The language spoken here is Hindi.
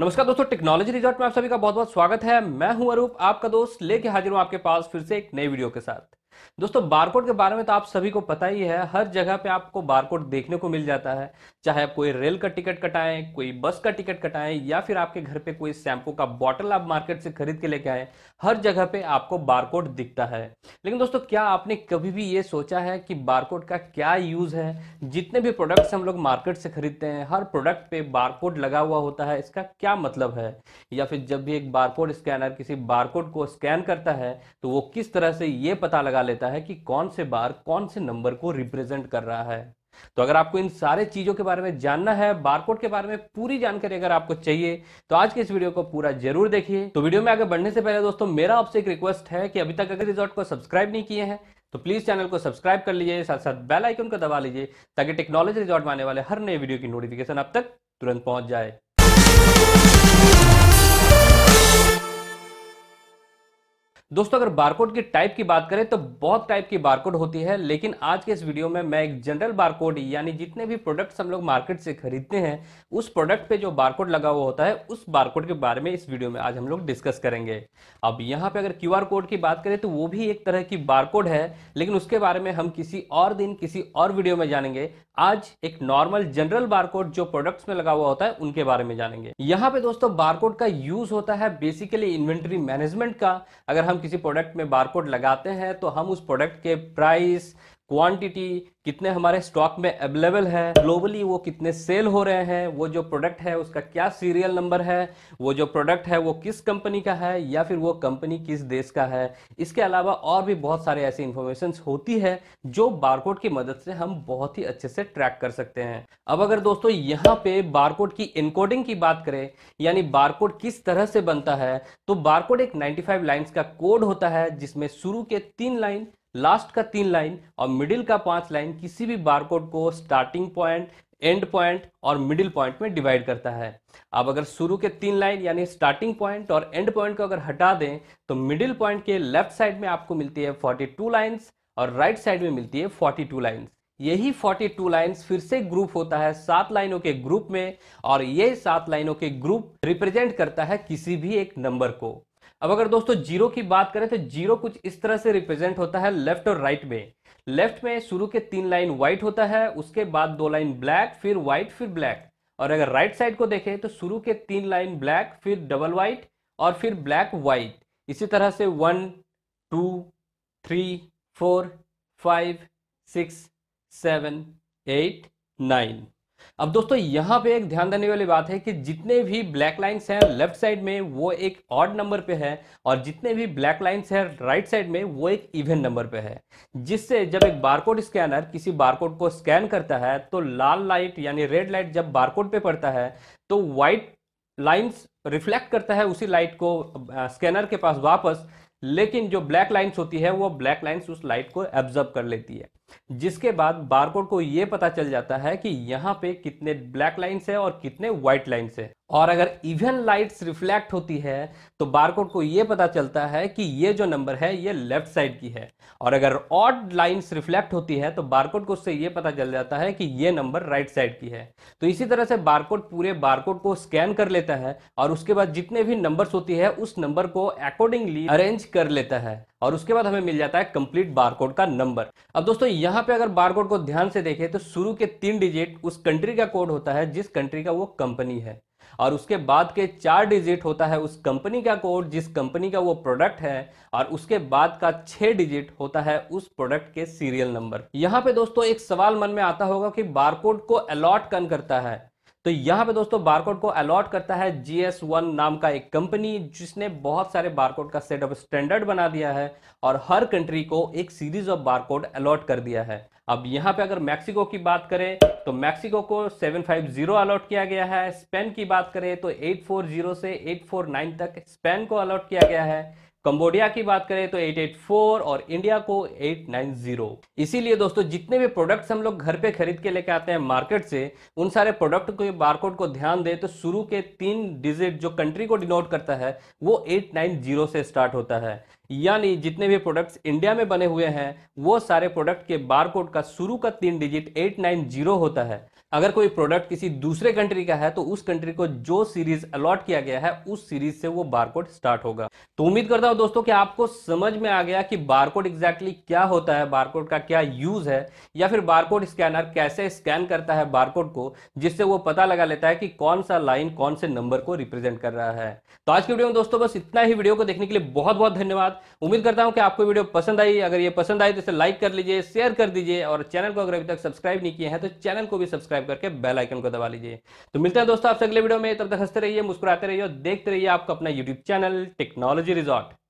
नमस्कार दोस्तों टेक्नोलॉजी रिजॉर्ट में आप सभी का बहुत बहुत स्वागत है मैं हूं अरूप आपका दोस्त लेके हाजिर हूं आपके पास फिर से एक नई वीडियो के साथ दोस्तों बारकोड के बारे में तो आप सभी को पता ही है हर जगह पे आपको बारकोड देखने को मिल जाता है चाहे आप कोई रेल का टिकट कटाएं कोई बस का टिकट कटाएं या फिर आपके घर पे कोई शैम्पू का बॉटल आप मार्केट से खरीद के लेके आए हर जगह पे आपको बारकोड दिखता है लेकिन दोस्तों क्या आपने कभी भी ये सोचा है कि बारकोड का क्या यूज़ है जितने भी प्रोडक्ट्स हम लोग मार्केट से खरीदते हैं हर प्रोडक्ट पे बारकोड लगा हुआ होता है इसका क्या मतलब है या फिर जब भी एक बारकोड स्कैनर किसी बारकोड को स्कैन करता है तो वो किस तरह से ये पता लगा लेता है कि कौन से बार कौन से नंबर को रिप्रेजेंट कर रहा है तो अगर आपको इन सारे चीज़ों के बारे में जानना है बारकोड के बारे में पूरी जानकारी अगर आपको चाहिए तो आज के इस वीडियो को पूरा जरूर देखिए तो वीडियो में आगे बढ़ने से पहले दोस्तों मेरा आपसे एक रिक्वेस्ट है कि अभी तक अगर रिजॉर्ट को सब्सक्राइब नहीं किए हैं तो प्लीज़ चैनल को सब्सक्राइब कर लीजिए साथ साथ बेल आइकन को दबा लीजिए ताकि टेक्नोलॉजी रिजॉर्ट में आने वाले हर नए वीडियो की नोटिफिकेशन अब तक तुरंत पहुंच जाए दोस्तों अगर बारकोड की टाइप की बात करें तो बहुत टाइप की बारकोड होती है लेकिन आज के इस वीडियो में मैं एक जनरल बारकोड यानी जितने भी प्रोडक्ट्स हम लोग मार्केट से खरीदते हैं उस प्रोडक्ट पे जो बारकोड लगा हुआ होता है उस बारकोड के बारे में इस वीडियो में आज हम लोग डिस्कस करेंगे अब यहाँ पे अगर क्यू कोड की बात करें तो वो भी एक तरह की बारकोड है लेकिन उसके बारे में हम किसी और दिन किसी और वीडियो में जानेंगे आज एक नॉर्मल जनरल बारकोड जो प्रोडक्ट्स में लगा हुआ होता है उनके बारे में जानेंगे यहाँ पे दोस्तों बारकोड का यूज होता है बेसिकली इन्वेंट्री मैनेजमेंट का अगर हम किसी प्रोडक्ट में बारकोड लगाते हैं तो हम उस प्रोडक्ट के प्राइस क्वांटिटी कितने हमारे स्टॉक में अवेलेबल है ग्लोबली वो कितने सेल हो रहे हैं वो जो प्रोडक्ट है उसका क्या सीरियल नंबर है वो जो प्रोडक्ट है वो किस कंपनी का है या फिर वो कंपनी किस देश का है इसके अलावा और भी बहुत सारे ऐसे इन्फॉर्मेशन होती है जो बारकोड की मदद से हम बहुत ही अच्छे से ट्रैक कर सकते हैं अब अगर दोस्तों यहाँ पे बारकोड की इनकोडिंग की बात करें यानी बारकोड किस तरह से बनता है तो बारकोड एक 95 लाइंस का कोड होता है जिसमें शुरू के तीन लाइन लास्ट का तीन लाइन और मिडिल का पांच लाइन किसी भी बारकोड को स्टार्टिंग पॉइंट एंड पॉइंट और मिडिल पॉइंट में डिवाइड करता है अब अगर शुरू के तीन लाइन यानी स्टार्टिंग पॉइंट और एंड पॉइंट को अगर हटा दें तो मिडिल पॉइंट के लेफ्ट साइड में आपको मिलती है 42 लाइंस और राइट right साइड में मिलती है 42 लाइंस यही 42 लाइंस फिर से ग्रुप होता है सात लाइनों के ग्रुप में और ये सात लाइनों के ग्रुप रिप्रेजेंट करता है किसी भी एक नंबर को अब अगर दोस्तों जीरो की बात करें तो जीरो कुछ इस तरह से रिप्रेजेंट होता है लेफ्ट और राइट में लेफ्ट में शुरू के तीन लाइन व्हाइट होता है उसके बाद दो लाइन ब्लैक फिर व्हाइट फिर ब्लैक और अगर राइट साइड को देखें तो शुरू के तीन लाइन ब्लैक फिर डबल व्हाइट और फिर ब्लैक व्हाइट इसी तरह से one two three four five six seven eight nine अब दोस्तों यहाँ पे एक ध्यान देने वाली बात है कि जितने भी ब्लैक लाइन्स हैं लेफ्ट साइड में वो एक ऑड नंबर पे है और जितने भी ब्लैक लाइन्स हैं राइट साइड में वो एक इवन नंबर पे है जिससे जब एक बारकोड स्कैनर किसी बारकोड को स्कैन करता है तो लाल लाइट यानी रेड लाइट जब बारकोड पे पड़ता है तो व्हाइट लाइन्स रिफ्लेक्ट करता है उसी लाइट को स्कैनर के पास वापस लेकिन जो ब्लैक लाइन्स होती है वो ब्लैक लाइन्स उस लाइट को एब्जर्व कर लेती है जिसके बाद बारकोड को यह पता चल जाता है कि यहाँ पे कितने ब्लैक लाइन्स है और कितने व्हाइट लाइन्स है और अगर इवन लाइट्स रिफ्लेक्ट होती है तो बारकोड को यह पता चलता है कि ये जो नंबर है ये लेफ्ट साइड की है और अगर ऑड लाइंस रिफ्लेक्ट होती है तो बारकोड को उससे ये पता चल जाता है कि ये नंबर राइट साइड की है तो इसी तरह से बारकोड पूरे बारकोड को स्कैन कर लेता है और उसके बाद जितने भी नंबर्स होती है उस नंबर को अकॉर्डिंगली अरेंज कर लेता है और उसके बाद हमें मिल जाता है कंप्लीट बारकोड का नंबर अब दोस्तों यहां पे अगर बारकोड को ध्यान से देखें तो शुरू के तीन डिजिट उस कंट्री का कोड होता है जिस कंट्री का वो कंपनी है और उसके बाद के चार डिजिट होता है उस कंपनी का कोड जिस कंपनी का वो प्रोडक्ट है और उसके बाद का छह डिजिट होता है उस प्रोडक्ट के सीरियल नंबर यहाँ पे दोस्तों एक सवाल मन में आता होगा कि बारकोड को अलॉट कन करता है तो यहां पे दोस्तों बारकोड को अलॉट करता है जीएस वन नाम का एक कंपनी जिसने बहुत सारे बारकोड का सेटअप स्टैंडर्ड बना दिया है और हर कंट्री को एक सीरीज ऑफ बारकोड अलॉट कर दिया है अब यहाँ पे अगर मैक्सिको की बात करें तो मैक्सिको को 750 अलॉट किया गया है स्पेन की बात करें तो 840 से 849 तक स्पेन को अलॉट किया गया है कंबोडिया की बात करें तो 884 और इंडिया को 890 इसीलिए दोस्तों जितने भी प्रोडक्ट्स हम लोग घर पे खरीद के लेके आते हैं मार्केट से उन सारे प्रोडक्ट के बारकोड को ध्यान दें तो शुरू के तीन डिजिट जो कंट्री को डिनोट करता है वो 890 से स्टार्ट होता है यानी जितने भी प्रोडक्ट्स इंडिया में बने हुए हैं वो सारे प्रोडक्ट के बारकोड का शुरू का तीन डिजिट एट नाइन जीरो होता है अगर कोई प्रोडक्ट किसी दूसरे कंट्री का है तो उस कंट्री को जो सीरीज अलॉट किया गया है उस सीरीज से वो बारकोड स्टार्ट होगा तो उम्मीद करता हूं दोस्तों कि आपको समझ में आ गया कि बारकोड एग्जैक्टली exactly क्या होता है बारकोड का क्या यूज है या फिर बारकोड स्कैनर कैसे स्कैन करता है बारकोड को जिससे वो पता लगा लेता है कि कौन सा लाइन कौन से नंबर को रिप्रेजेंट कर रहा है तो आज की वीडियो में दोस्तों बस इतना ही वीडियो को देखने के लिए बहुत बहुत धन्यवाद उम्मीद करता हूं कि आपको वीडियो पसंद आई अगर ये पसंद आई तो इसे लाइक कर लीजिए शेयर कर दीजिए और चैनल को अगर अभी तक सब्सक्राइब नहीं किया है तो चैनल को भी सब्सक्राइब सब्सक्राइब करके बेल आइकन को दबा लीजिए तो मिलते हैं दोस्तों आपसे अगले वीडियो में तब तक हंसते रहिए मुस्कुराते रहिए और देखते रहिए आपका अपना यूट्यूब चैनल टेक्नोलॉजी रिजॉर्ट